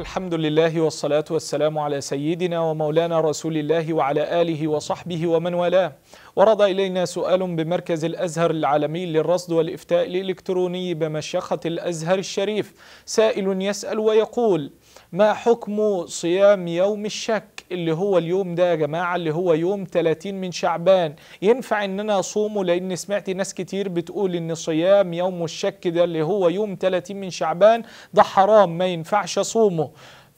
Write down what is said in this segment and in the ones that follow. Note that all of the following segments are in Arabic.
الحمد لله والصلاة والسلام على سيدنا ومولانا رسول الله وعلى آله وصحبه ومن والاه ورد إلينا سؤال بمركز الأزهر العالمي للرصد والإفتاء الإلكتروني بمشيخة الأزهر الشريف سائل يسأل ويقول ما حكم صيام يوم الشك اللي هو اليوم ده يا جماعة اللي هو يوم 30 من شعبان ينفع ان انا اصومه لان سمعت ناس كتير بتقول ان صيام يوم الشك ده اللي هو يوم 30 من شعبان ده حرام ما ينفعش اصومه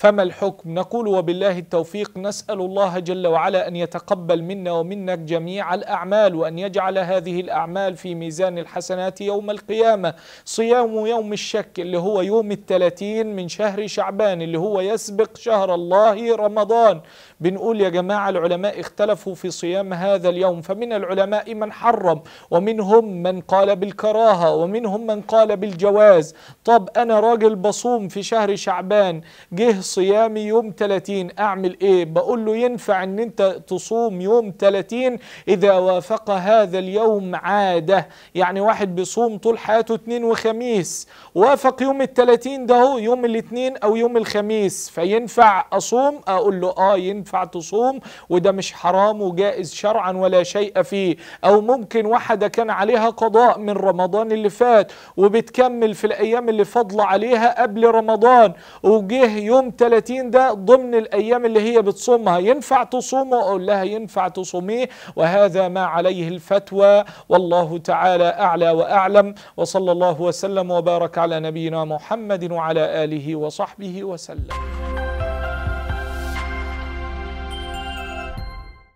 فما الحكم نقول وبالله التوفيق نسأل الله جل وعلا أن يتقبل منا ومنك جميع الأعمال وأن يجعل هذه الأعمال في ميزان الحسنات يوم القيامة صيام يوم الشك اللي هو يوم الثلاثين من شهر شعبان اللي هو يسبق شهر الله رمضان بنقول يا جماعة العلماء اختلفوا في صيام هذا اليوم فمن العلماء من حرم ومنهم من قال بالكراهة ومنهم من قال بالجواز طب أنا راجل بصوم في شهر شعبان جه صيامي يوم 30 أعمل إيه بقول له ينفع أن أنت تصوم يوم 30 إذا وافق هذا اليوم عادة يعني واحد بيصوم طول حياته اثنين وخميس وافق يوم الثلاثين ده هو يوم الاثنين أو يوم الخميس فينفع أصوم أقول له آه ينفع تصوم وده مش حرام وجائز شرعا ولا شيء فيه أو ممكن واحدة كان عليها قضاء من رمضان اللي فات وبتكمل في الأيام اللي فاضلة عليها قبل رمضان وجه يوم 30 ده ضمن الأيام اللي هي بتصومها ينفع تصومه أقول لها ينفع تصوميه وهذا ما عليه الفتوى والله تعالى أعلى وأعلم وصلى الله وسلم وبارك على نبينا محمد وعلى آله وصحبه وسلم